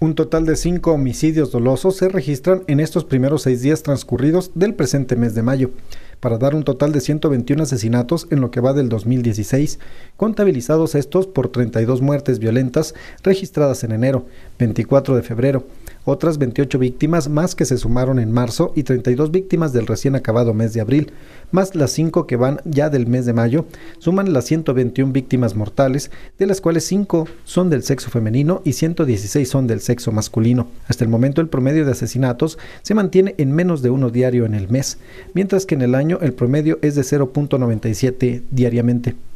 Un total de cinco homicidios dolosos se registran en estos primeros seis días transcurridos del presente mes de mayo, para dar un total de 121 asesinatos en lo que va del 2016, contabilizados estos por 32 muertes violentas registradas en enero, 24 de febrero, otras 28 víctimas más que se sumaron en marzo y 32 víctimas del recién acabado mes de abril, más las 5 que van ya del mes de mayo, suman las 121 víctimas mortales, de las cuales 5 son del sexo femenino y 116 son del sexo masculino. Hasta el momento el promedio de asesinatos se mantiene en menos de uno diario en el mes, mientras que en el año el promedio es de 0.97 diariamente.